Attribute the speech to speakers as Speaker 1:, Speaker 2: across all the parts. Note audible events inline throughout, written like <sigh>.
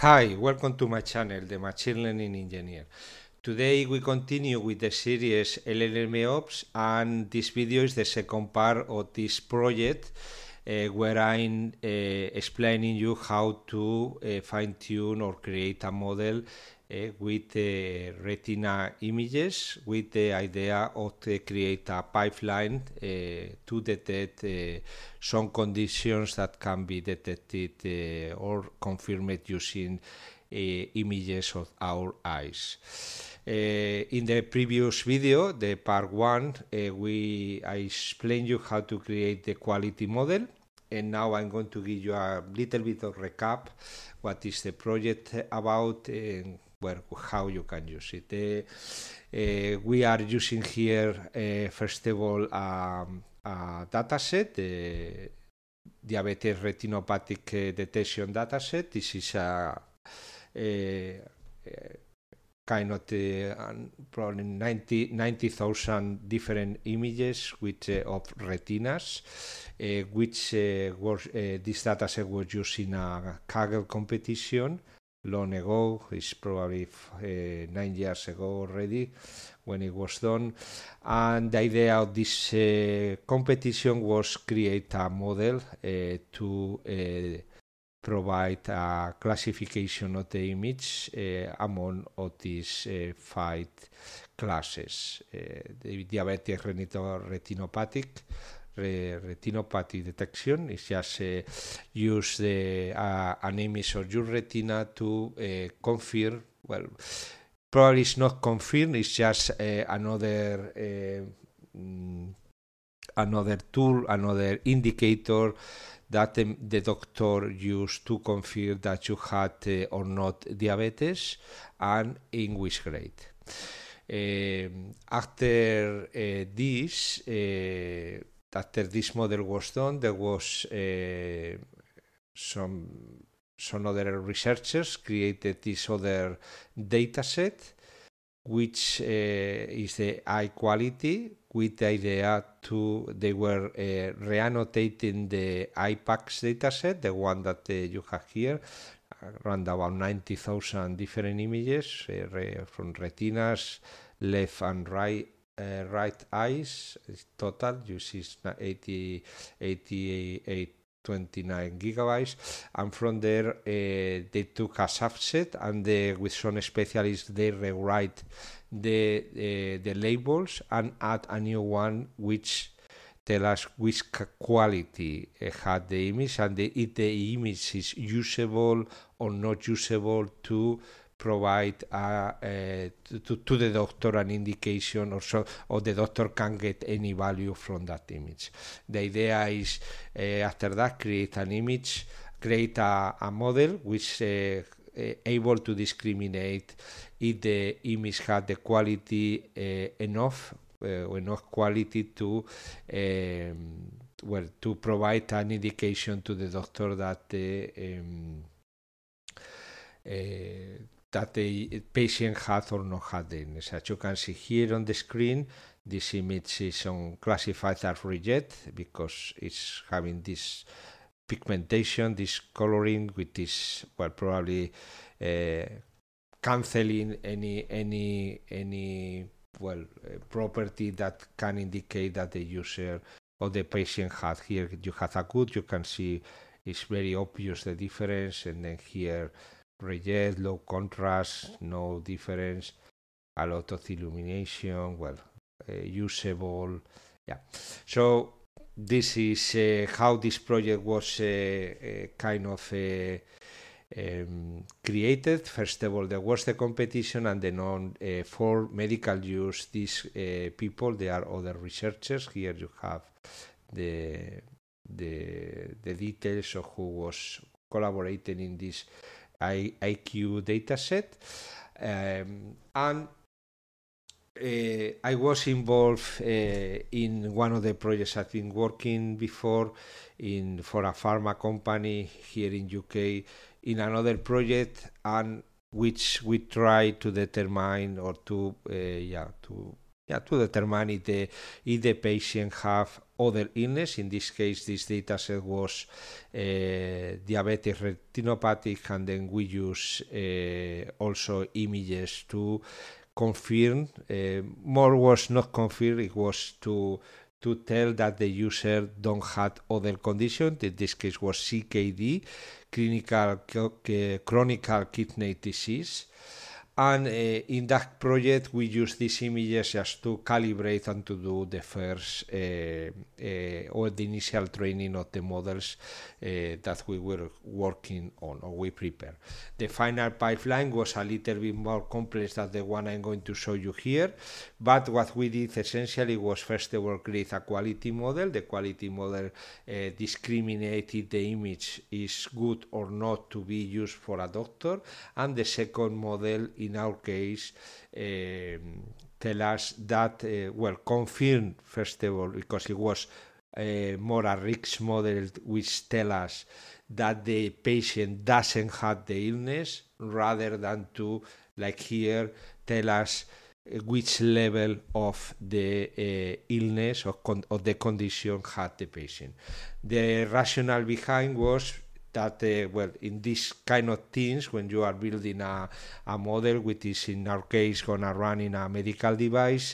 Speaker 1: Hi, welcome to my channel, the Machine Learning Engineer. Today we continue with the series LLMOps and this video is the second part of this project uh, where I'm uh, explaining you how to uh, fine-tune or create a model Eh, with the eh, retina images with the idea of to eh, create a pipeline to detect some conditions that can be detected or confirmed using images of our eyes. Uh, in the previous video, the part one, uh, we I explained you how to create the quality model, and now I'm going to give you a little bit of recap what is the project about and where how you can use it. Uh, we are using here eh, first of all um, a dataset, the diabetes retinopathic detection dataset. This is a, kind of the, uh, probably 90 different images which uh, of retinas, uh, which was this dataset was used in a Kaggle competition long ago. It's probably uh, nine years ago already when it was done. And the idea of this uh, competition was create a model uh, to provide a classification of the image among all these five classes: diabetic retinopathic retinopathy detection. It's just uh, use the uh, of your retina to uh, confirm. Well, probably it's not confirmed. It's just uh, another another tool, another indicator that the, the doctor used to confirm that you had or not diabetes and in which grade. Um, after this After this model was done, there was uh, some some other researchers created this other data set, which uh, is the high quality with the idea to they were uh, reannotating the IPACS dataset, the one that uh, you have here, around about 90,000 different images uh, from retinas, left and right uh, right eyes total you see 80 88 29 gigabytes and from there uh, they took a subset and with some specialists they rewrite the uh, the labels and add a new one which tell us which quality uh, had the image and the, if the image is usable or not usable to provide a, a, eh, to, to the doctor an indication or so or the doctor can get any value from that image the idea is uh, after that create an image create a, a model which uh, able to discriminate if the image had the quality uh, enough uh, enough quality to um, well to provide an indication to the doctor that the um, uh, that eh, the patient had or not had DNS. As you can see here on the screen, this image is on classified as reject because it's having this pigmentation, this coloring which is well, probably uh, canceling any any any well uh, property that can indicate that the user or the patient had here you had a good you can see it's very obvious the difference and then here reject, low contrast, no difference, a lot of illumination, well, uh, usable. Yeah. So this is uh, how this project was uh, kind of um, created. First of all, there was the competition, and then on for medical use, these people, they are other researchers. Here you have the the the details of who was collaborating in this IQ dataset. Um, and uh, I was involved uh, in one of the projects I've been working before in for a pharma company here in UK in another project and which we try to determine or to uh, yeah to yeah, to determine if the, if the patient have other illness. In this case, this data set was uh, diabetic retinopathy, and then we use uh, also images to confirm. Uh, more was not confirmed; it was to to tell that the user don't have other condition. In this case, was CKD, clinical uh, chronic kidney disease. And uh, in that project, we use these images just to calibrate and to do the first uh, uh, or the initial training of the models uh, that we were working on or we prepare. The final pipeline was a little bit more complex than the one I'm going to show you here. But what we did essentially was first of all create a quality model. The quality model uh, discriminated the image is good or not to be used for a doctor. And the second model in our case, um, tell us that, uh, well, confirmed, first of all, because it was uh, more a risk model which tell us that the patient doesn't have the illness rather than to, like here, tell us uh, which level of the uh, illness or, or, the condition had the patient. The rationale behind was that uh, well in this kind of things when you are building a, a model which is in our case gonna run in a medical device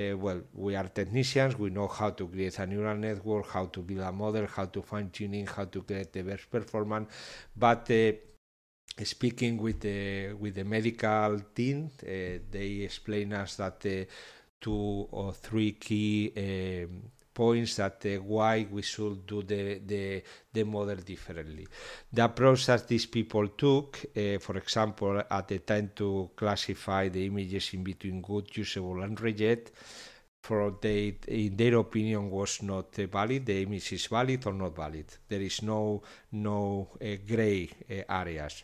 Speaker 1: uh, well we are technicians we know how to create a neural network how to build a model how to fine tuning how to create the best performance but uh, speaking with the uh, with the medical team uh, they explain us that uh, two or three key um, points that uh, why we should do the, the, the model differently. The approach that these people took, uh, for example, at the time to classify the images in between good, usable, and reject, for they, in their opinion, was not uh, valid. The image is valid or not valid. There is no no uh, gray uh, areas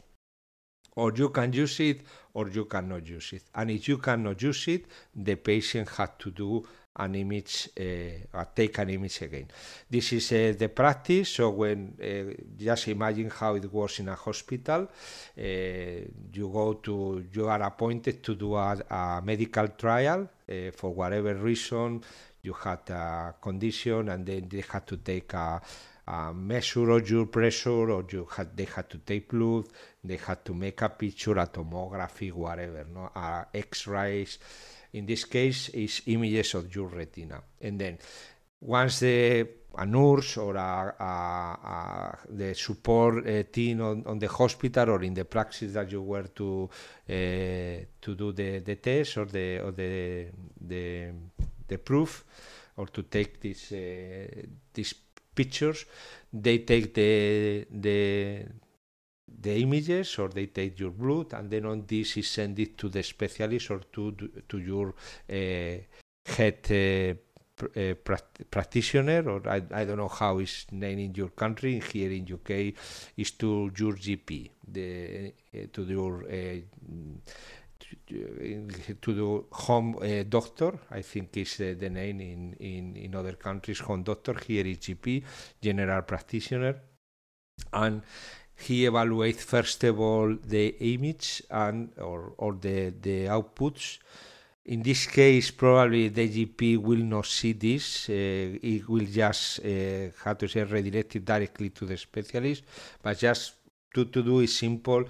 Speaker 1: or you can use it or you cannot use it. And if you cannot use it, the patient had to do an image uh, eh, or take an image again. This is uh, the practice. So when uh, just imagine how it was in a hospital, you go to you are appointed to do a, a medical trial for whatever reason you had a condition, and then they had to take a. a measure of your pressure, or you had they had to take blood, they had to make a picture, a tomography, whatever, no, uh, X-rays, in this case is images of your retina and then once the a nurse or a, a, a the support uh, team on, on, the hospital or in the practice that you were to uh, to do the, the test or the or the the, the proof or to take these uh, these pictures, they take the the the images or they take your blood and then on this is send it to the specialist or to to your uh, head uh, pr uh, practitioner or I, I don't know how is named in your country here in UK is to your GP the uh, to your uh, to the home uh, doctor, I think is uh, the name in, in, in other countries, home doctor, here is GP, general practitioner, and he evaluates first of all the image and or, or the, the outputs. In this case, probably the GP will not see this. Uh, it will just, uh, to say, redirect it directly to the specialist. But just to, to do is simple.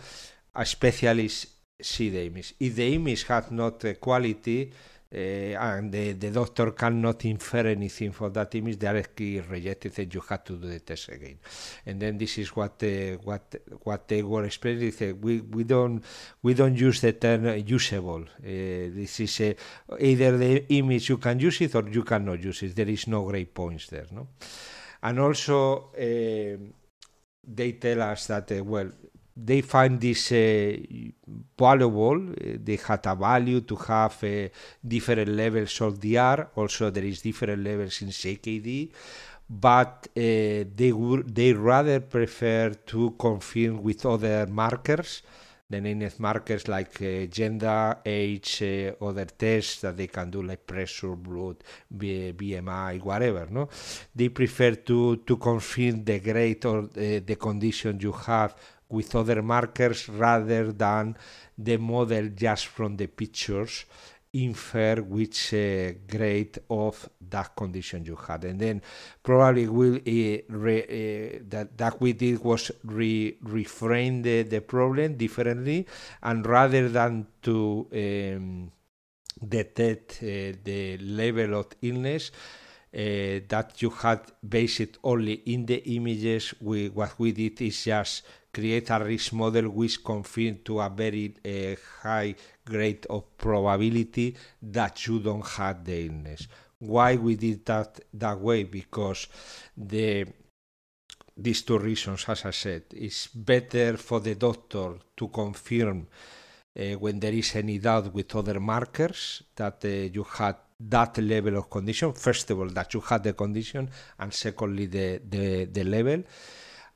Speaker 1: A specialist see the image. If the image has not quality, uh, eh, and ah, the, the doctor cannot infer anything from that image. Directly rejected, and you have to do the test again. And then this is what eh, what what they were explaining. They we we don't we don't use the term usable. Uh, this is a, either the image you can use it or you cannot use it. There is no gray points there, no. And also they tell us that uh, well they find this uh, valuable. Uh, they had a value to have uh, different levels of DR. Also, there is different levels in CKD, but uh, they would they rather prefer to confirm with other markers, the named markers like uh, gender, age, uh, other tests that they can do like pressure, blood, BMI, whatever. No, they prefer to to confirm the grade or the condition you have with other markers rather than the model just from the pictures infer which uh, grade of that condition you had and then probably will uh, re, uh, that that we did was re reframe the, the problem differently and rather than to um, detect uh, the level of illness uh, that you had based only in the images we what we did is just create a risk model which confirms to a very uh, high grade of probability that you don't have the illness. Why we did that that way? Because the these two reasons, as I said, it's better for the doctor to confirm uh, when there is any doubt with other markers that uh, you had that level of condition. First of all, that you had the condition, and secondly, the, the, the level.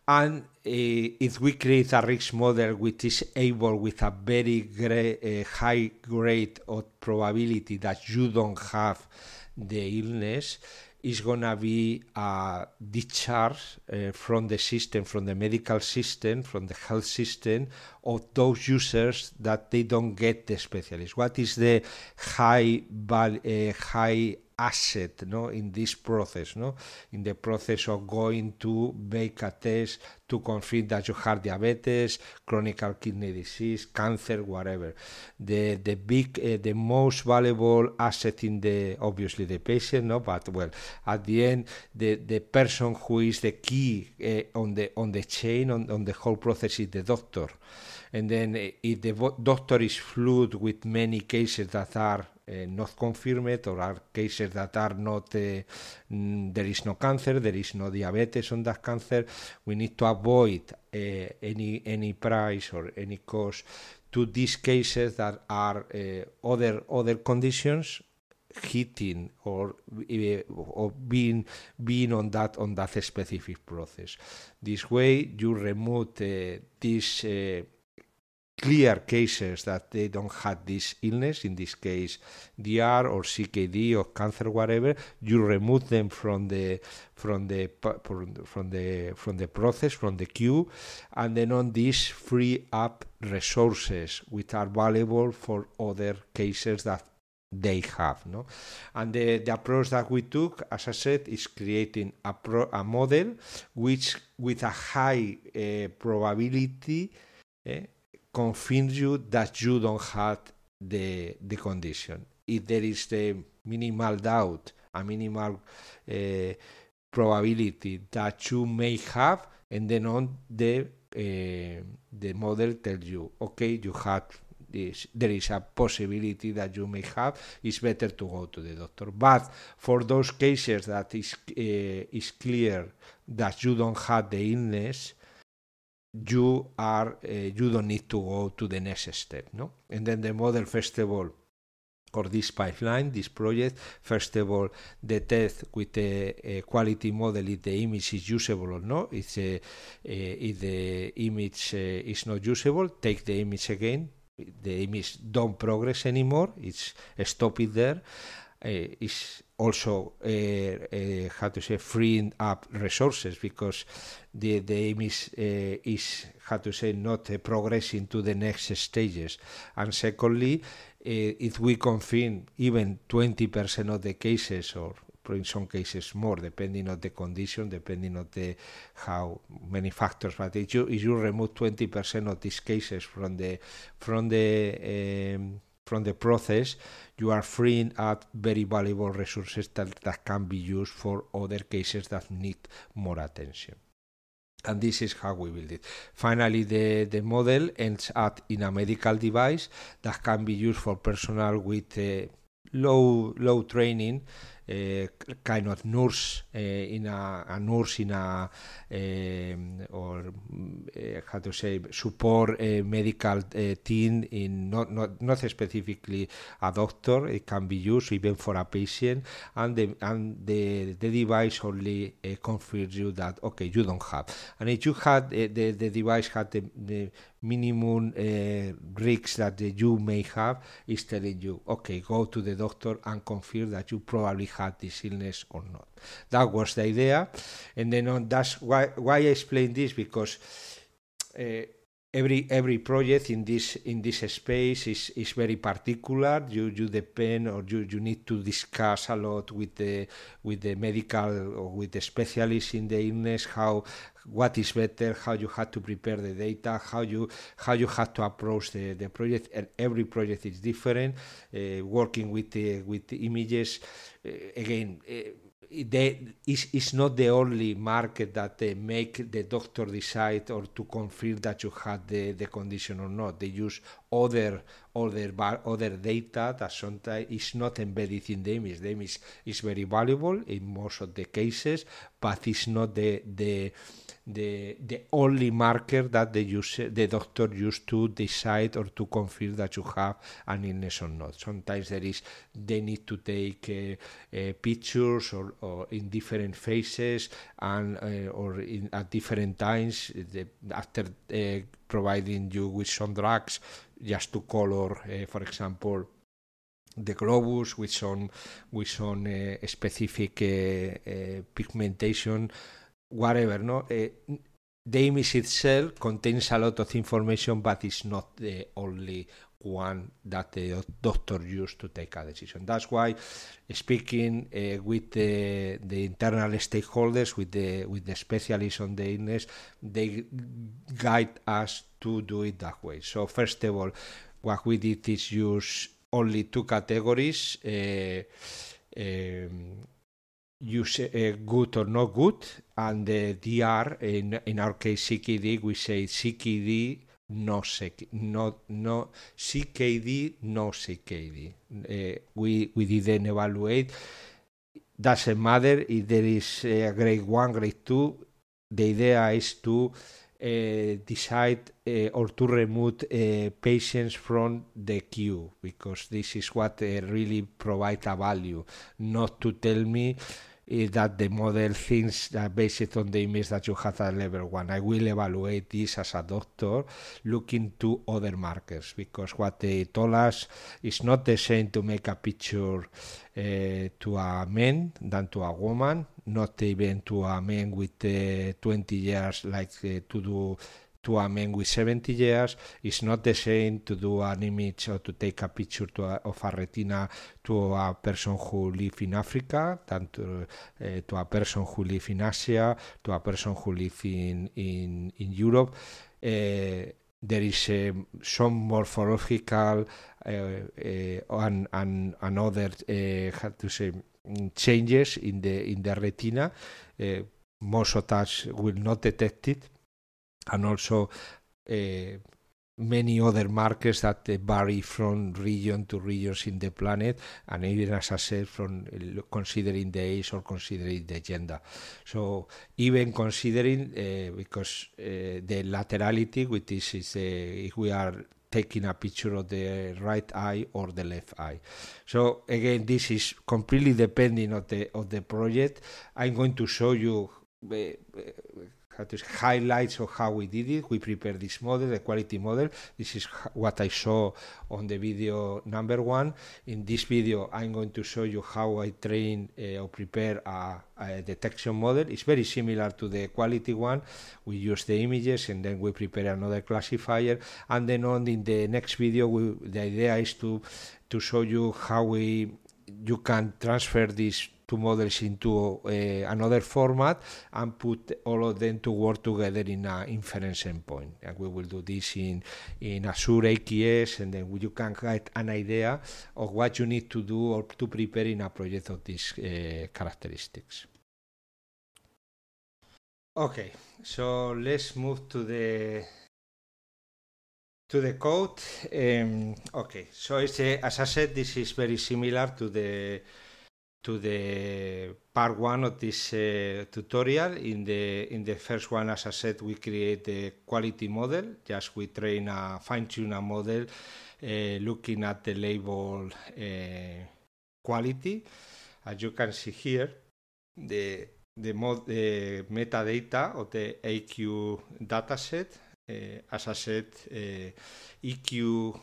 Speaker 1: And uh, if we create a risk model which is able with a very great, uh, eh, high grade of probability that you don't have the illness, is going to be a discharge uh, from the system, from the medical system, from the health system of those users that they don't get the specialist? What is the high value, uh, high asset no in this process no in the process of going to make a test to confirm that you have diabetes chronic kidney disease cancer whatever the the big uh, the most valuable asset in the obviously the patient no but well at the end the the person who is the key uh, on the on the chain on, on the whole process is the doctor and then if the doctor is flooded with many cases that are uh, not confirmed or are cases that are not uh, there is no cancer there is no diabetes on that cancer we need to avoid uh, any any price or any cost to these cases that are other other conditions hitting or or being being on that on that specific process this way you remove this clear cases that they don't have this illness, in this case DR or CKD or cancer, whatever, you remove them from the from the from the from the process, from the queue, and then on this free up resources which are valuable for other cases that they have no and the, the approach that we took as i said is creating a, pro, a model which with a high uh, probability eh, convince you that you don't have the, the condition. If there is the minimal doubt, a minimal uh, probability that you may have, and then on the uh, the model tells you, okay, you have this, there is a possibility that you may have. It's better to go to the doctor. But for those cases that is uh, is clear that you don't have the illness, you are uh, you don't need to go to the next step no and then the model first of all or this pipeline, this project. First of all, the test with the eh, quality model if the image is usable or not. It's a, uh, eh, if the image uh, is not usable, take the image again. The image don't progress anymore. It's stop it there, Eh, is also eh, eh, how to say freeing up resources because the, the aim is is how to say not progressing to the next stages and secondly if we confirm even 20% of the cases or in some cases more, depending on the condition, depending on the how many factors. But if you, if you remove 20% of these cases from the from the um, from the process, you are freeing up very valuable resources that, that can be used for other cases that need more attention and this is how we build it. Finally, the, the model ends up in a medical device that can be used for personnel with uh, low low training Eh, kind of nurse eh, in a, a, nurse in a eh, or how to say support a medical team in not not not specifically a doctor. It can be used even for a patient, and the and the, the device only confirms you that okay you don't have. And if you had the the device had the, the minimum uh, risks that the, you may have is telling you, okay, go to the doctor and confirm that you probably had this illness or not. That was the idea. And then on, that's why, why I explain this because uh, every every project in this in this space is is very particular you you depend or you, you need to discuss a lot with the with the medical or with the specialists in the illness how what is better how you have to prepare the data how you how you have to approach the, the project and every project is different uh, working with the with the images uh, again uh, they is not the only market that they uh, make the doctor decide or to confirm that you had the, the condition or not. They use other other bar, other data that sometimes is not embedded in the image. The image is very valuable in most of the cases, but it's not the the the the only marker that the user, the doctor used to decide or to confirm that you have an illness or not. Sometimes there is they need to take uh, uh, pictures or, or, in different phases and uh, or in, at different times the, after uh, providing you with some drugs just to color, uh, for example the globus with some with some uh, specific uh, uh, pigmentation whatever, no? Eh, the image itself contains a lot of information, but it's not the only one that the doctor used to take a decision. That's why speaking uh, with the, the, internal stakeholders, with the with the specialists on the illness, they guide us to do it that way. So first of all, what we did is use only two categories. Uh, um, use uh, good or not good, and the DR in in our case CKD we say CKD no CKD no no CKD no CKD. Uh, we we didn't evaluate. Doesn't matter if there is a uh, grade one, grade two. The idea is to uh, decide uh, or to remove uh, patients from the queue because this is what uh, really provides a value, not to tell me is that the model thinks that based on the image that you have at level one. I will evaluate this as a doctor looking to other markers because what they told us is not the same to make a picture uh, to a man than to a woman, not even to a man with uh, 20 years like uh, to do to a man with 70 years is not the same to do an image or to take a picture to a, of a retina to a person who live in Africa than to, uh, to a person who live in Asia, to a person who live in, in, in Europe. Uh, there is uh, some morphological and, and, and other, how to say, changes in the, in the retina. most of us will not detect it and also eh, many other markets that eh, vary from region to regions in the planet and even as I said from eh, considering the age or considering the gender. So even considering uh, because uh, the laterality which is, is uh, if we are taking a picture of the right eye or the left eye. So again this is completely depending of the of the project. I'm going to show you how to highlights of how we did it. We prepared this model, the quality model. This is what I saw on the video number one. In this video, I'm going to show you how I train uh, or prepare a, a, detection model. It's very similar to the quality one. We use the images and then we prepare another classifier. And then on in the next video, we, the idea is to to show you how we you can transfer this to models into eh, another format and put all of them to work together in an inference endpoint. And we will do this in, in Azure AKS, and then you can get an idea of what you need to do or to prepare in a project of these eh, characteristics. Okay, so let's move to the to the code. Um, okay, so it's a, as I said, this is very similar to the to the part one of this uh, tutorial. In the in the first one, as I said, we create the quality model. Just we train a fine tune a model uh, looking at the label uh, quality. As you can see here, the the, mod, the uh, metadata of the AQ dataset. Uh, as I said, uh, EQ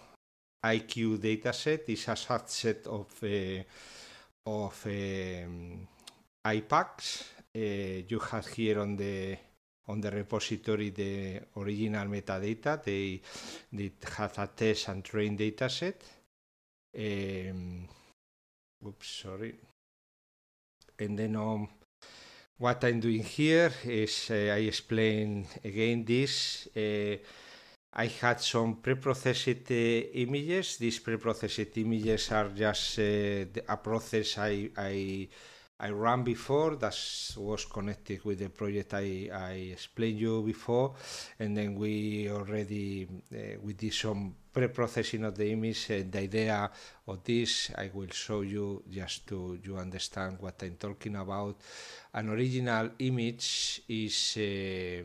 Speaker 1: IQ dataset is a subset of of um, eh, IPACs. Uh, eh, you have here on the on the repository the original metadata. They have a test and train dataset. Um, oops, sorry. And then um, what I'm doing here is uh, I explain again this. Uh, I had some preprocessed uh, images. These preprocessed images are just uh, a process I, I, I ran before that was connected with the project I, I explained you before. And then we already, uh, we did some pre-processing of the image and the idea of this I will show you just to you understand what I'm talking about. An original image is uh,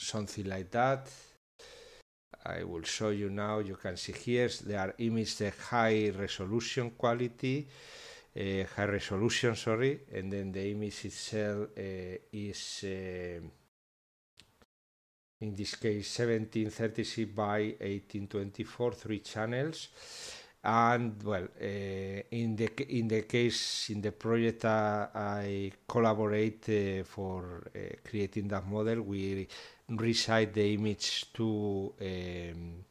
Speaker 1: something like that. I will show you now. You can see here there are images of high resolution quality, uh, high resolution, sorry, and then the image itself uh, is uh, in this case 1736 by 1824, three channels and well uh, in the in the case in the project uh, I collaborate uh, for eh, creating that model we resize the image to um,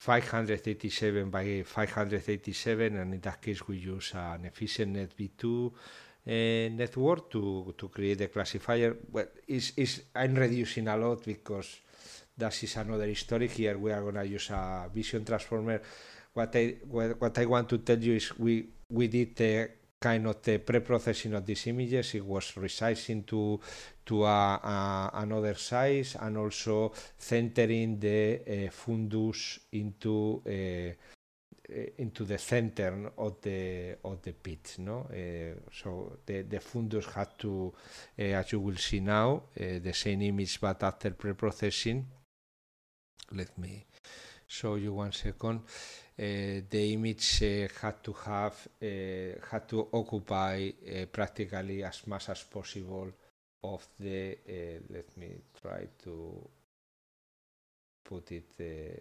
Speaker 1: 587 by 587 and in that case we use an efficient net v 2 network to to create the classifier well is is I'm reducing a lot because that is another story. Here we are gonna use a vision transformer. What I what, I want to tell you is we we did the kind of the pre-processing of these images. It was resizing to to a, a, another size and also centering the uh, fundus into uh, into the center of the of the pit. No, uh, so the the fundus had to, as you will see now, the same image but after pre-processing let me show you one second. Uh, the image uh, had to have uh, had to occupy uh, practically as much as possible of the. Uh, let me try to put it uh,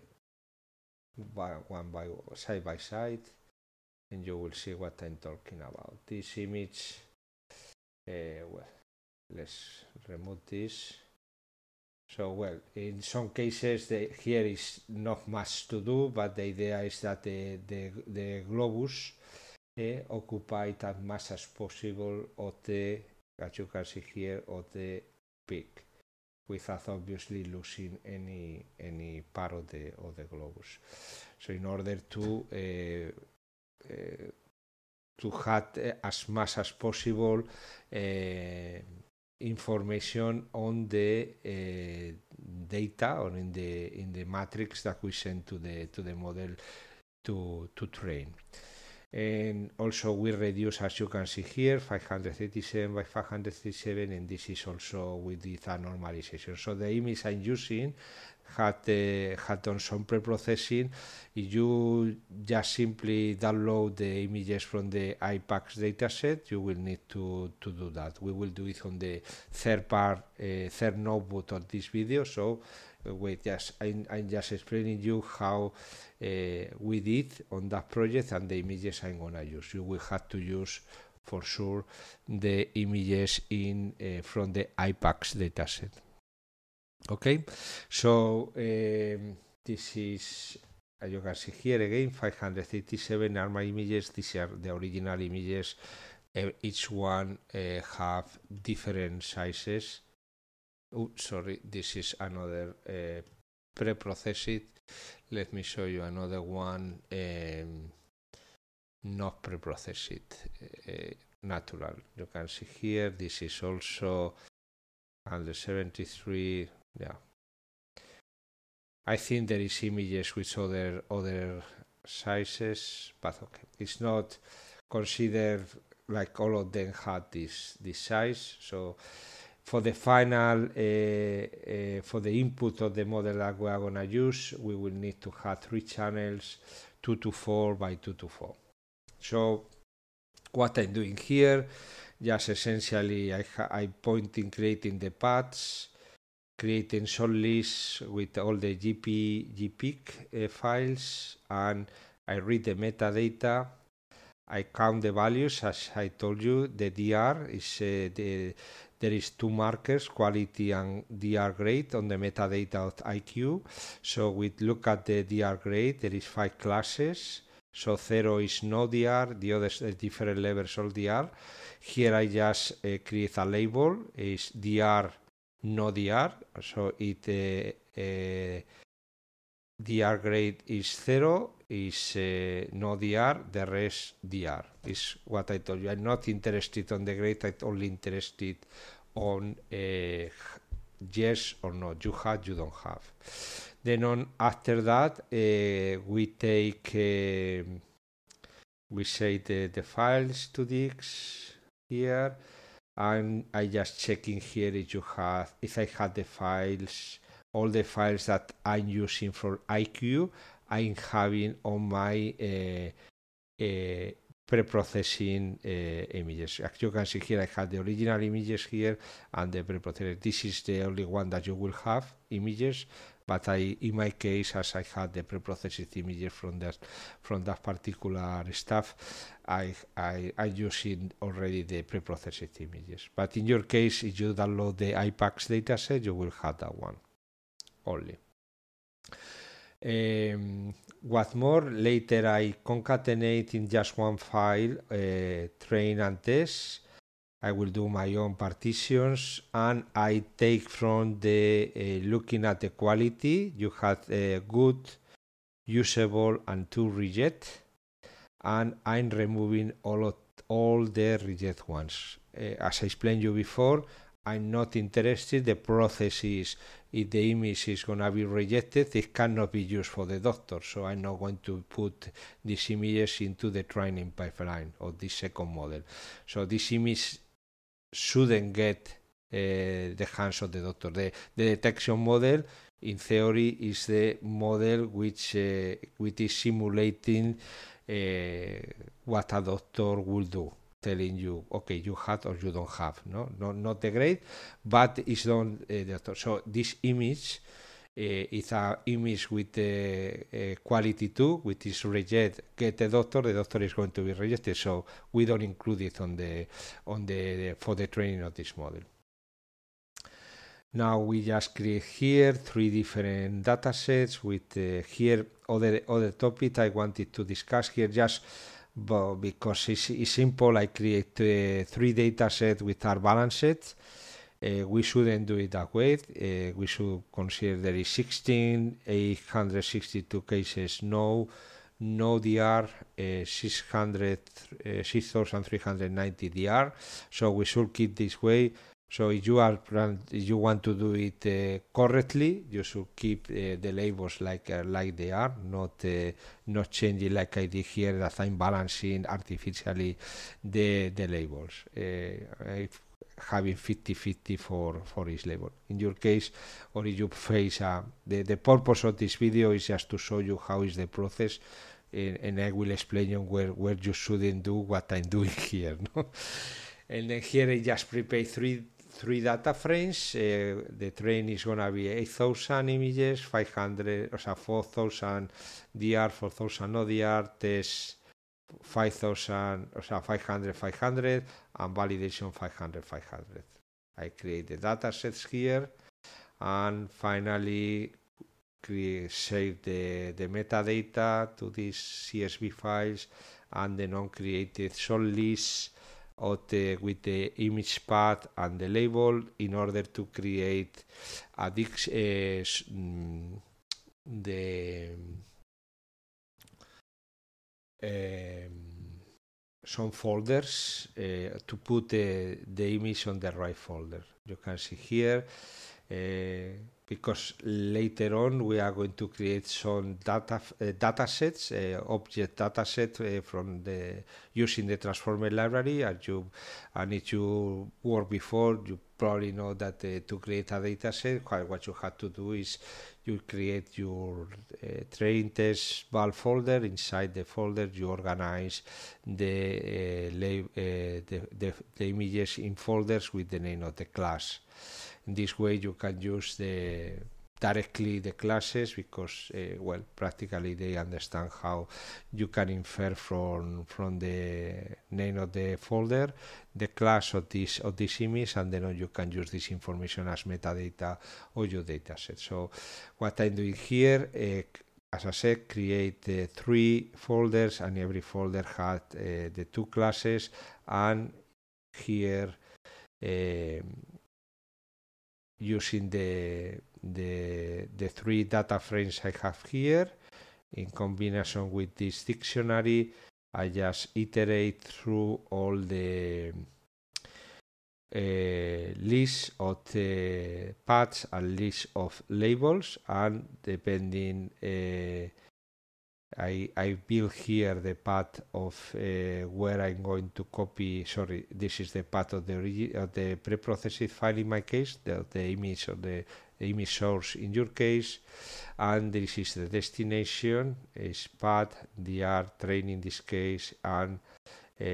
Speaker 1: by one by side by side, and you will see what I'm talking about. This image. well, let's remove this. So well, in some cases, the, here is not much to do, but the idea is that the the, the globus eh, occupy as much as possible of the, as you can see here, of the peak, without obviously losing any any part of the of the globus. So in order to uh, uh, to have eh, as much as possible. Uh, information on the uh, data or in the in the matrix that we send to the to the model to to train and also we reduce as you can see here 587 by 537 and this is also with the normalization so the image i'm using had had done some pre-processing. If you just simply download the images from the IPAX dataset, you will need to, to do that. We will do it on the third part, uh, third notebook of this video. So uh, eh, wait, just I'm, I'm, just explaining you how eh, we did on that project and the images I'm gonna use. You will have to use for sure the images in from the IPAX dataset okay so eh, this is you can see here again 587 are my images these are the original images uh, each one uh, have different sizes oh sorry this is another uh, pre-processed let me show you another one um, not pre-processed natural you can see here this is also 173 yeah. I think there is images with other other sizes, but okay, it's not considered like all of them had this this size. So for the final uh, uh, for the input of the model that we are gonna use, we will need to have three channels, two to four by two to four. So what I'm doing here, just essentially I I'm pointing creating the paths creating short lists with all the GP, GPIC uh, eh, files and I read the metadata. I count the values as I told you. The DR is uh, the, there is two markers, quality and DR grade on the metadata of IQ. So we look at the DR grade. There is five classes. So zero is no DR, the other is eh, different levels of DR. Here I just uh, create a label is DR no-dr, so it eh, eh, dr grade is 0, is uh, no dr, the rest dr is what I told you. I'm not interested on the grade, I'm only interested on uh, yes or no. You have, you don't have. Then on after that, uh, we take, we say the, the files to disk here. I'm I just checking here if you have if I had the files all the files that I'm using for IQ I'm having on my uh, uh, pre-processing uh, images. As you can see here, I have the original images here and the pre-processed. This is the only one that you will have images, but I, in my case, as I had the preprocessed images from that from that particular stuff, I I, I using already the preprocessed images. But in your case, if you download the IPAX dataset, you will have that one only. Um, what more, later I concatenate in just one file, uh, train and test, I will do my own partitions and I take from the uh, looking at the quality you have a eh, good usable and two reject and I'm removing all of all the reject ones uh, as I explained you before I'm not interested the process is if the image is going to be rejected it cannot be used for the doctor so I'm not going to put these images into the training pipeline of this second model so this image shouldn't get uh, the hands of the doctor. The, the detection model, in theory, is the model which uh, which is simulating uh, what a doctor will do, telling you, okay, you have or you don't have. No, no not the grade, but it's not the doctor. So this image Eh, it's an image with the eh, quality 2, which is reject get the doctor. The doctor is going to be rejected, so we don't include it on the on the for the training of this model. Now we just create here three different data sets with uh, here other other topic I wanted to discuss here just but because it's, it's simple I create uh, three data sets with our balance sets uh, we shouldn't do it that way. Uh, we should consider there is 16,862 cases no, no DR, uh, 600, uh, 6,390 DR. So we should keep this way. So if you are if you want to do it uh, correctly, you should keep uh, the labels like uh, like they are, not not changing like I did here that I'm balancing artificially the the labels. if having 50-50 for, for each level. In your case, or if you face a, the, the purpose of this video is just to show you how is the process and, and I will explain you where, where you shouldn't do what I'm doing <laughs> here. No? And then here I just prepare three three data frames. Uh, the train is gonna be 8,000 images, 500, or so 4,000 DR, 4,000 ODR, test 5000 or 500 500 and validation 500 500 i create the data sets here and finally create, save the, the metadata to these csv files and the non-created short list the, with the image path and the label in order to create a, uh, the um, some folders uh, to put the, the image on the right folder. You can see here uh, because later on we are going to create some data uh, data sets, uh, object data set uh, from the using the transformer library. As you and if you work before, you probably know that uh, to create a data set, what you have to do is you create your uh, train test val folder. Inside the folder, you organize the, uh, lab, uh, the, the, the, images in folders with the name of the class. In this way, you can use the directly the classes because uh, well practically they understand how you can infer from from the name of the folder the class of this of this image and then you can use this information as metadata or your data set so what i'm doing here uh, as I said, create uh, three folders and every folder had uh, the two classes and here um, using the the, the three data frames I have here. In combination with this dictionary, I just iterate through all the uh, list of the paths and list of labels and depending uh, I, I build here the path of uh, where I'm going to copy. Sorry, this is the path of the, of the preprocessed file in my case, the, the image of the emissions in your case and this is the destination is path the R train in this case and uh,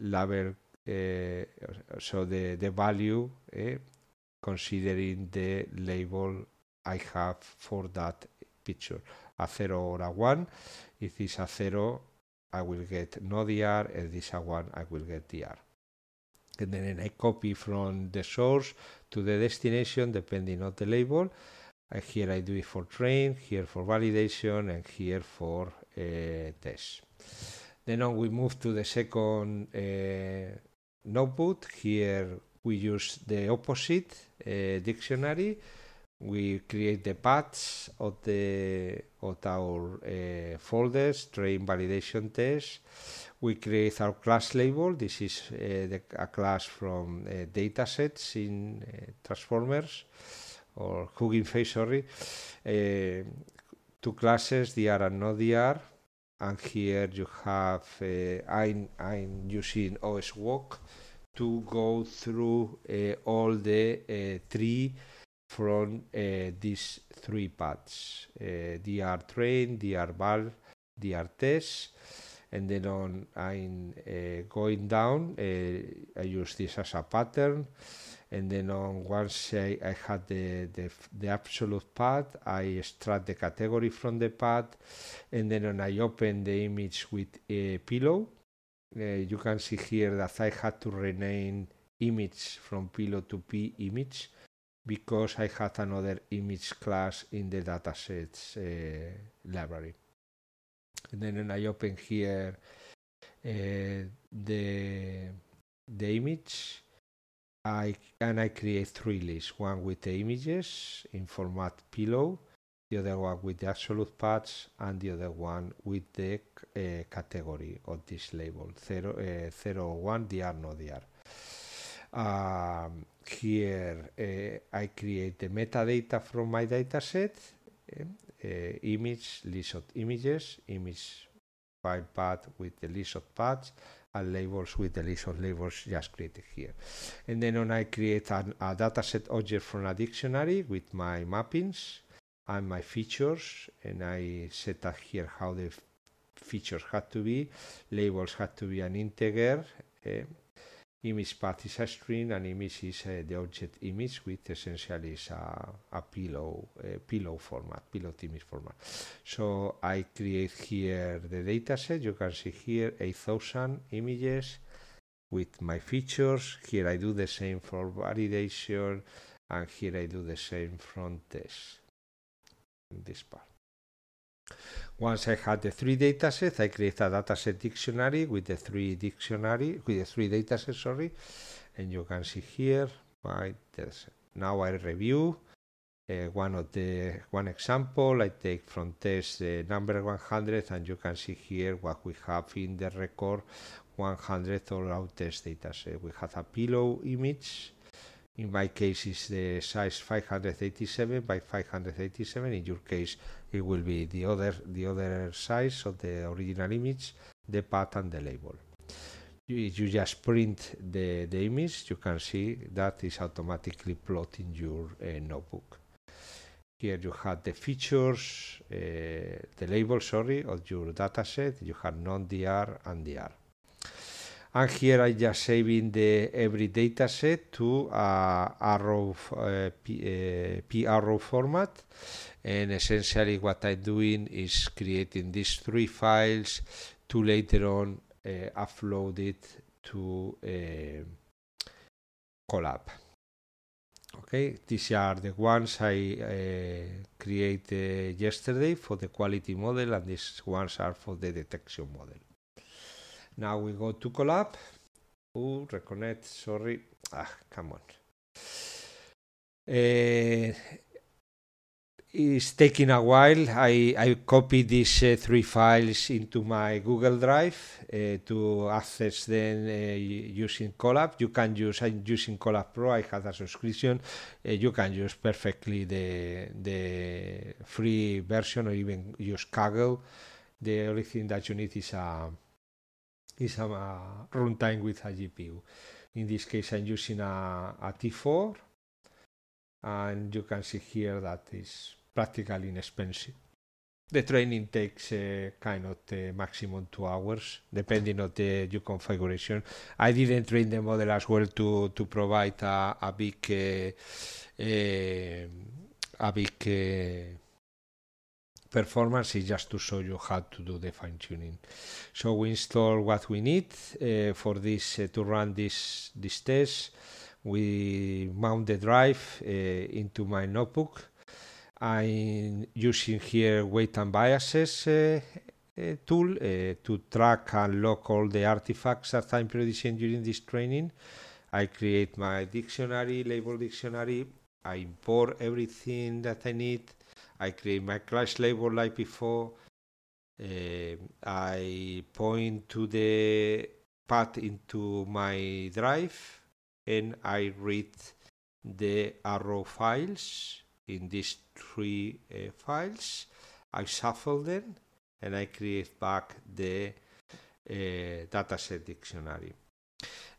Speaker 1: label uh, so the the value eh, considering the label I have for that picture a zero or a one if it's a zero I will get no dr and this a one I will get dr and then I copy from the source to the destination depending on the label. And uh, here I do it for train, here for validation, and here for uh, test. Then on we move to the second uh, notebook. Here we use the opposite uh, dictionary we create the paths of the of our uh, folders train validation test we create our class label this is uh, the, a class from uh, eh, datasets in transformers or hugging face sorry two classes dr and no dr and here you have I'm, I'm using os walk to go through all the three from uh, these three paths uh, DR train, DR valve, DR test. And then on I'm uh, going down, I use this as a pattern and then on once I, I had the, the, the absolute path, I extract the category from the path, and then on I open the image with a pillow. Uh, you can see here that I had to rename image from pillow to p image because I had another image class in the datasets uh, library. And then I open here uh, the the image. I and I create three lists: one with the images in format pillow, the other one with the absolute paths, and the other one with the uh, category of this label zero, uh, zero, one, DR, no DR. Um, here uh, I create the metadata from my dataset, uh, uh image, list of images, image file path with the list of paths, and labels with the list of labels just created here. And then on I create an, a dataset object from a dictionary with my mappings and my features, and I set up here how the features had to be, labels had to be an integer, uh, image path is a string and image is uh, eh, the object image which essentially is a, a pillow a eh, pillow format pillow image format so i create here the dataset you can see here 8000 images with my features here i do the same for validation and here i do the same for test in this part once I had the three datasets, I create a dataset dictionary with the three dictionary with the three datasets. Sorry, and you can see here my dataset. Now I review uh, one of the one example. I take from test uh, number 100, and you can see here what we have in the record 100 all our test dataset. We have a pillow image in my case is the size 587 by 587 in your case it will be the other the other size of the original image the path and the label you just print the, the image you can see that is automatically plotting your uh, notebook here you have the features uh, the label sorry of your dataset you have non-dr and dr and here I just saving the every dataset to a arrow uh, P, uh, P arrow format and essentially what I'm doing is creating these three files to later on uh, upload it to uh, Colab. Okay, these are the ones I uh, created yesterday for the quality model and these ones are for the detection model. Now we go to collab. Oh, reconnect, sorry. Ah, come on. Uh, it's taking a while. I, I copy these uh, three files into my Google Drive uh, to access them uh, using Colab. You can use I'm using Colab Pro. I had a subscription. you can use perfectly the the free version or even use Kaggle. The only thing that you need is a is a, a runtime with a GPU. In this case, I'm using a a T4, and you can see here that is practically inexpensive. The training takes uh, kind of the maximum two hours, depending on the your configuration. I didn't train the model as well to to provide a, a big uh, uh, a big uh, performance is just to show you how to do the fine tuning. So we install what we need uh, for this uh, to run this this test. We mount the drive uh, into my notebook. I'm using here weight and biases uh, uh, tool uh, to track and log all the artifacts that I'm producing during this training. I create my dictionary, label dictionary. I import everything that I need I create my class label like before. Uh, I point to the path into my drive and I read the arrow files in these three uh, files. I shuffle them and I create back the uh, dataset dictionary.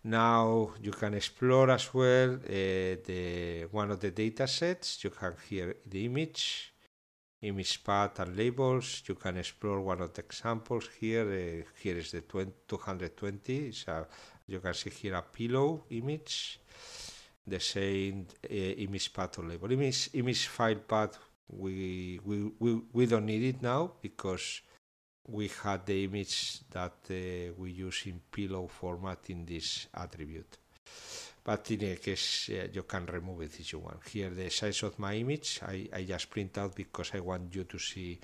Speaker 1: Now you can explore as well uh, the one of the datasets. You can hear the image image path and labels. You can explore one of the examples here. Uh, here is the 220. So you can see here a pillow image, the same uh, image path or label. Image, image file path, we, we, we, we don't need it now because we had the image that uh, we use in pillow format in this attribute but in a case uh, you can remove it if you want. Here the size of my image, I, I just print out because I want you to see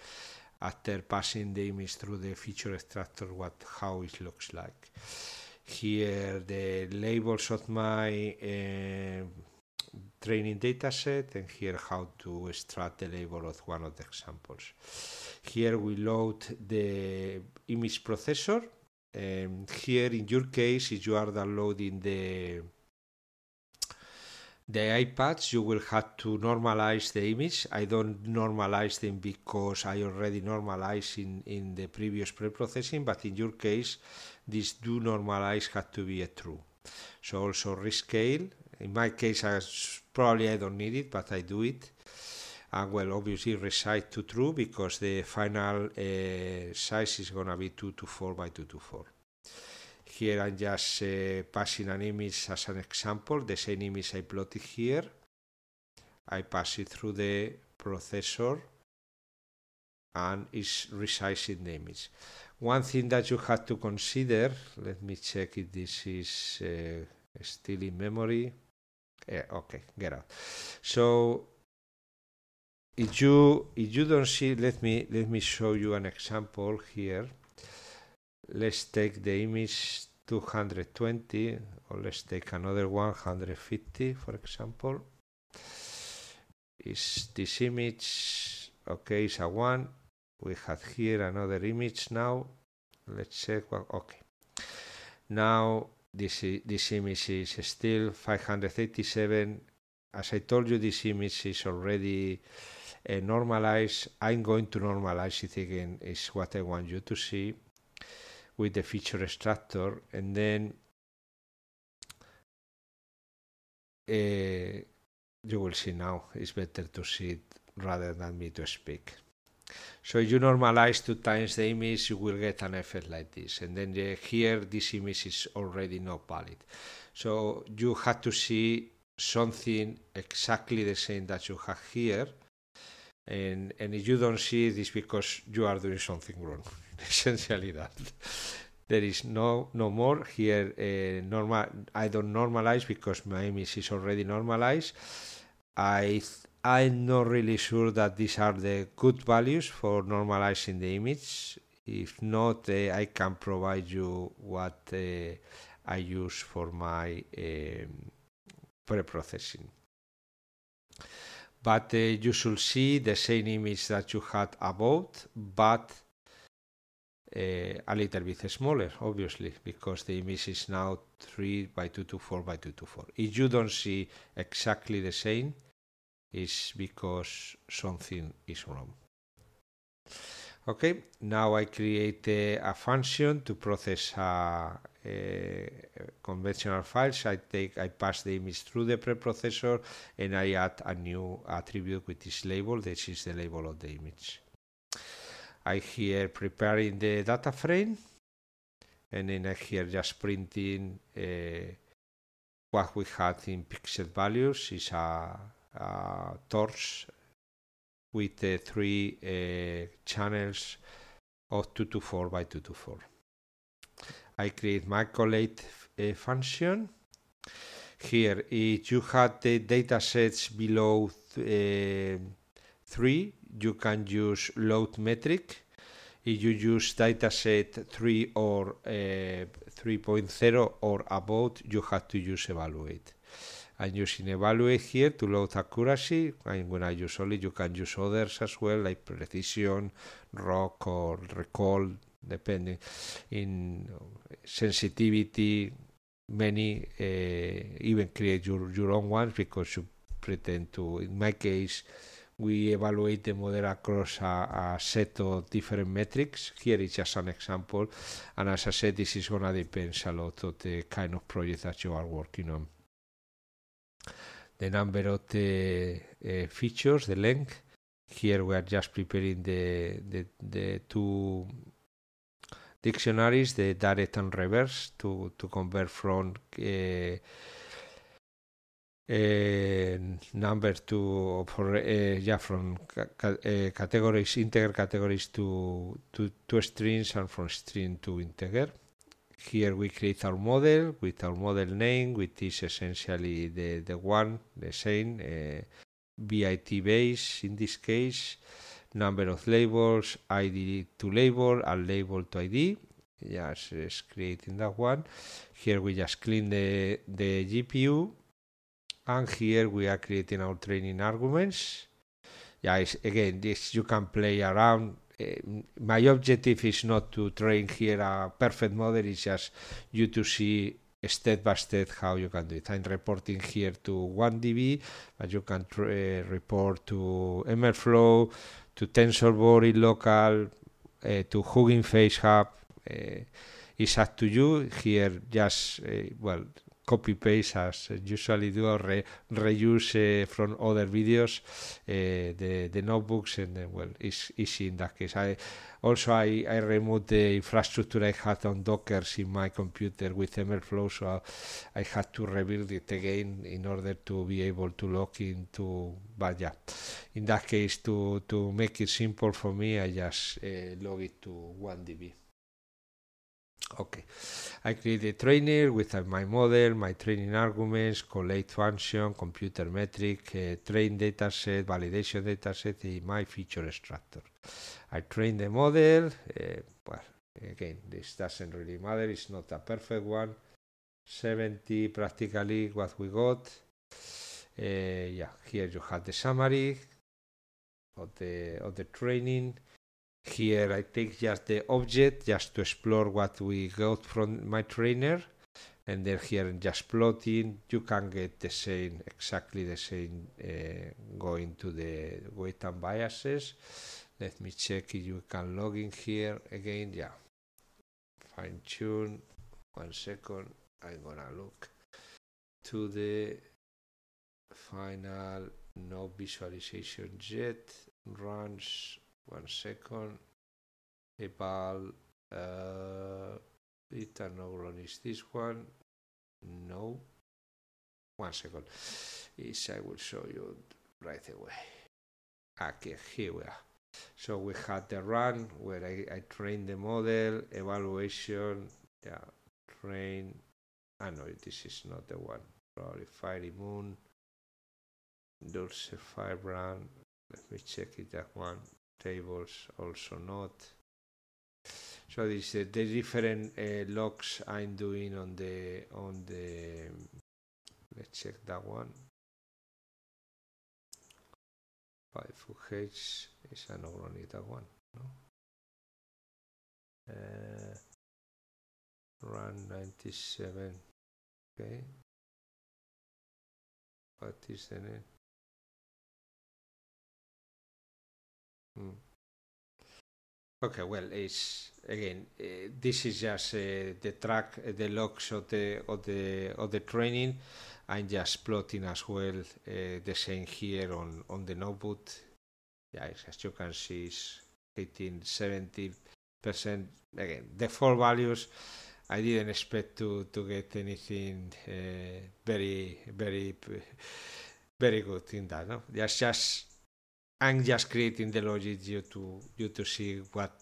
Speaker 1: after passing the image through the feature extractor what how it looks like. Here the labels of my uh, training dataset and here how to extract the label of one of the examples. Here we load the image processor and here in your case if you are downloading the the iPads, you will have to normalize the image. I don't normalize them because I already normalized in, in the previous pre-processing, but in your case, this do normalize had to be a true. So also rescale. In my case, I probably I don't need it, but I do it. And well, obviously resize to true because the final uh, size is gonna be 2 to 4 by 2 to 4 here I'm just uh, passing an image as an example, the same image I plotted here. I pass it through the processor and it's resizing the image. One thing that you have to consider, let me check if this is uh, still in memory. Yeah, okay, get out. So if you if you don't see, let me let me show you an example here. Let's take the image 220 or let's take another 150 for example is this image okay It's a one we had here another image now let's check what okay now this this image is still 587 as i told you this image is already uh, normalized i'm going to normalize it again is what i want you to see with the feature extractor and then uh, you will see now it's better to see it rather than me to speak so you normalize two times the image you will get an effect like this and then eh, here this image is already not valid so you have to see something exactly the same that you have here and and if you don't see this because you are doing something wrong essentialidad. <laughs> There is no, no more here. Uh, normal, I don't normalize because my image is already normalized. I I'm not really sure that these are the good values for normalizing the image. If not, uh, I can provide you what uh, I use for my um, pre-processing. But uh, you should see the same image that you had above, but a little bit smaller, obviously, because the image is now 3 by 224 by 224. If you don't see exactly the same, it's because something is wrong. Okay, now I create a, a function to process a, conventional files. I take, I pass the image through the preprocessor, and I add a new attribute with this label. This is the label of the image. I here preparing the data frame and then I here just printing uh, what we had in pixel values is a, a torch with the three uh, channels of 224 by 224. I create my collate uh, function. Here, if you had the data sets below th uh, three, you can use load metric. If you use dataset 3 or uh, 3.0 or above, you have to use evaluate. I'm using evaluate here to load accuracy. And when I use only, you can use others as well, like precision, rock, or recall, depending in sensitivity. Many uh, even create your, your own ones because you pretend to, in my case, we evaluate the model across a, a, set of different metrics. Here is just an example. And as I said, this is going to depend a lot on the kind of project that you are working on. The number of the uh, features, the length. Here we are just preparing the, the, the two dictionaries, the direct and reverse, to, to convert from uh, Eh, number to for eh, yeah from ca eh, categories integer categories to, to strings and from string to integer here we create our model with our model name which is essentially the the one the same uh, bit base in this case number of labels id to label and label to id just, just creating that one here we just clean the the gpu and here we are creating our training arguments guys again this you can play around uh, my objective is not to train here a perfect model it's just you to see step by step how you can do it i'm reporting here to 1db but you can uh, report to mlflow to TensorBoard local uh, to hugging face hub it's up to you here just well copy paste as usually do or re reuse eh, from other videos eh, the the notebooks and then, well it's easy in that case. I also I, I removed the infrastructure I had on Docker's in my computer with MLflow, so I, I had to rebuild it again in order to be able to log into. But yeah, in that case, to to make it simple for me, I just uh, log it to 1db. Okay, I create a trainer with uh, my model, my training arguments, collate function, computer metric, uh, train dataset, validation dataset and my feature extractor. I train the model, uh, well, again, this doesn't really matter, it's not a perfect one. 70 practically what we got. Uh, yeah, here you have the summary of the, of the training here I take just the object just to explore what we got from my trainer and then here in just plotting you can get the same exactly the same uh, going to the weight and biases let me check if you can log in here again yeah fine tune one second i'm gonna look to the final no visualization yet runs one second eval uh, is this one no one second is I will show you right away okay here we are so we had the run where I, I trained the model evaluation yeah train I ah, know this is not the one probably fiery moon Dulce fire run. let me check it that one tables also not so this uh, the different uh, logs I'm doing on the on the let's check that one 5h is an only that one no? uh, run 97 okay what is the name Mm. Okay, well, it's again. Uh, this is just uh, the track, uh, the logs of the of the of the training. I'm just plotting as well the same here on on the notebook. Yeah, as you can see, it's hitting 70 percent again. The four values. I didn't expect to to get anything very very <laughs> very good in that. No, just just and just creating the logic you to you to see what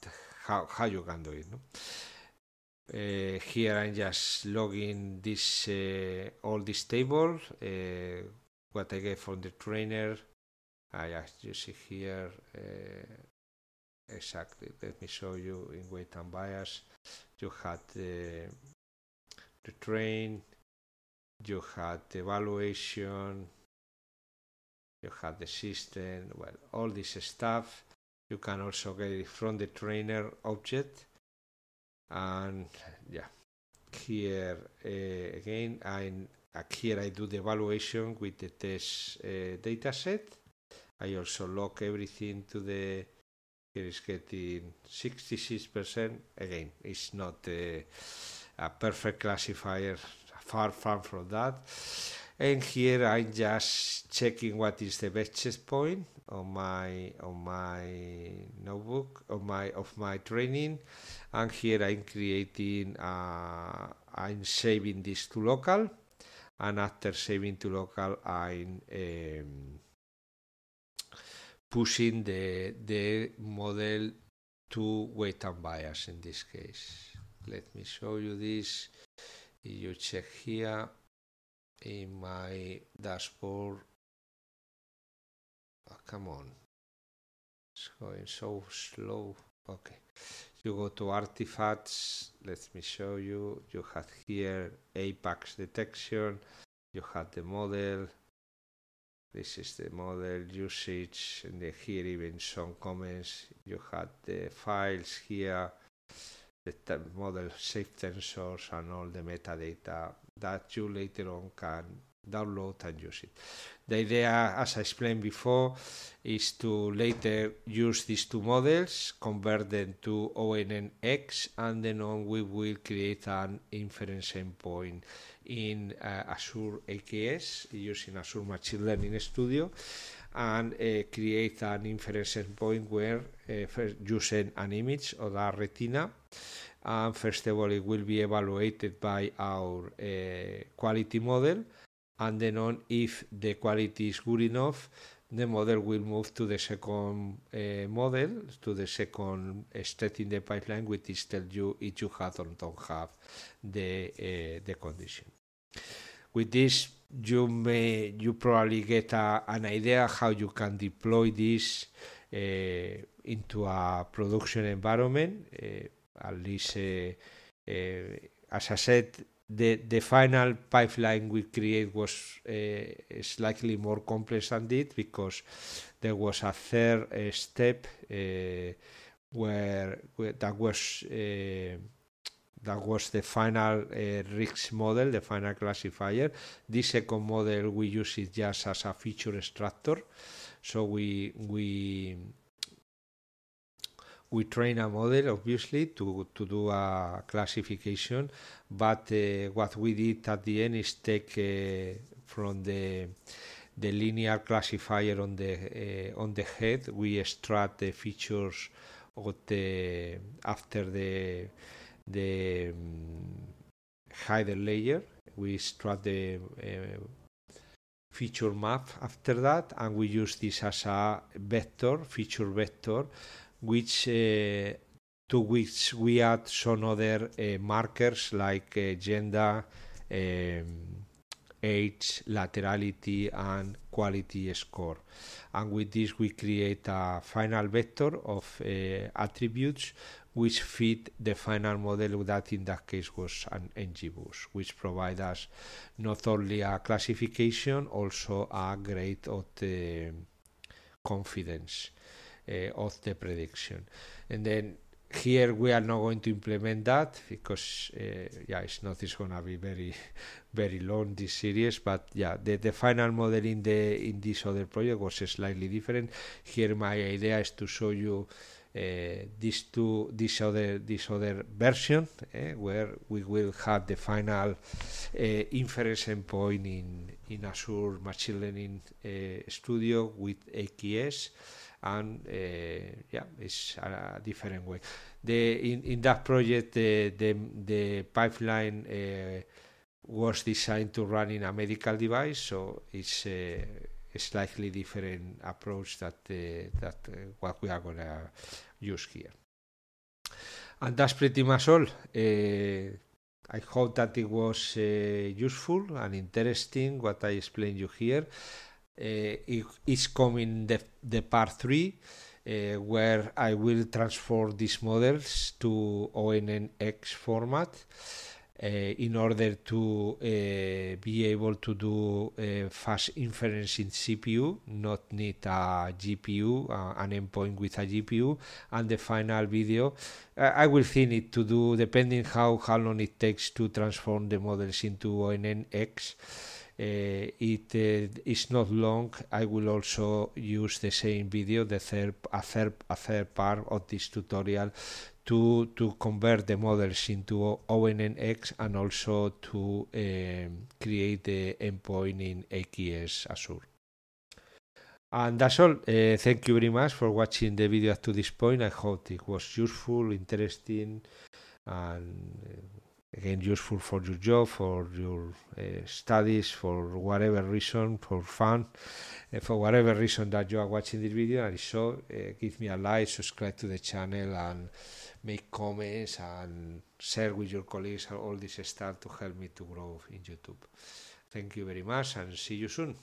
Speaker 1: how how you can do it. No? Uh, here I'm just logging this uh, all this table uh, what I get from the trainer. I actually see here uh, exactly. Let me show you in weight and bias. You had the train. You had the evaluation you have the system, well, all this stuff. You can also get it from the trainer object. And yeah, here uh, again, I uh, here I do the evaluation with the test uh, data set. I also lock everything to the here is getting 66% again it's not a, uh, a perfect classifier far far from that and here I'm just checking what is the best checkpoint on my on my notebook on my of my training and here I'm creating uh, I'm saving this to local and after saving to local I'm um, pushing the the model to weight and bias in this case let me show you this you check here in my dashboard. Oh, come on. It's going so slow. Okay. You go to artifacts. Let me show you. You had here apex detection. You had the model. This is the model usage. And here even some comments. You had the files here. The model safe tensors and all the metadata that you later on can download and use it. The idea, as I explained before, is to later use these two models, convert them to ONNX, and then on we will create an inference endpoint in uh, Azure AKS using Azure Machine Learning Studio and uh, create an inference endpoint where uh, using an image or a retina and first of all, it will be evaluated by our uh, quality model. And then on, if the quality is good enough, the model will move to the second uh, model, to the second step in the pipeline, which is tell you if you have or don't have the uh, the condition. With this, you may you probably get a, an idea how you can deploy this uh, into a production environment. Uh, Alice, eh, as I said, the the final pipeline we create was uh, slightly more complex than it because there was a third uh, step uh, where, where, that was that was the final risk model, the final classifier. This second model we use it just as a feature extractor, so we we we train a model obviously to, to do a classification but uh, what we did at the end is take uh, from the the linear classifier on the uh, on the head we extract the features of the after the the um, hidden layer we extract the uh, feature map after that and we use this as a vector feature vector which uh, to which we add some other uh, markers like uh, gender, um, age, laterality, and quality score. And with this, we create a final vector of attributes which fit the final model that in that case was an ngBoost, which provide us not only a classification, also a grade of the confidence. Eh, of the prediction. And then here we are not going to implement that because uh, yeah it's not it's gonna be very <laughs> very long this series but yeah the, the final model in the in this other project was slightly different here my idea is to show you uh, eh, this two this other this other version eh, where we will have the final uh, inference endpoint in in Azure Machine Learning Studio with AKS and eh, yeah, it's a, different way. The in, in that project the the, the pipeline eh, was designed to run in a medical device, so it's eh, a slightly different approach that that what we are gonna use here. And that's pretty much all. I hope that it was uh, useful and interesting what I explained you here. Uh, is coming the, the part 3 uh, where I will transform these models to ONNX format uh, in order to be able to do fast inference in CPU, not need a GPU, an endpoint with a GPU, and the final video. I will thin it to do depending how, how long it takes to transform the models into ONNX. Eh, it eh, is not long. I will also use the same video, the third, a third, a third part of this tutorial to, to convert the models into ONNX and also to um, create the endpoint in AKS Azure. And that's all. Uh, thank you very much for watching the video up to this point. I hope it was useful, interesting, and again useful for your job, for your uh, studies, for whatever reason, for fun, uh, for whatever reason that you are watching this video. And so, uh, give me a like, subscribe to the channel, and make comments and share with your colleagues all this stuff to help me to grow in YouTube. Thank you very much, and see you soon.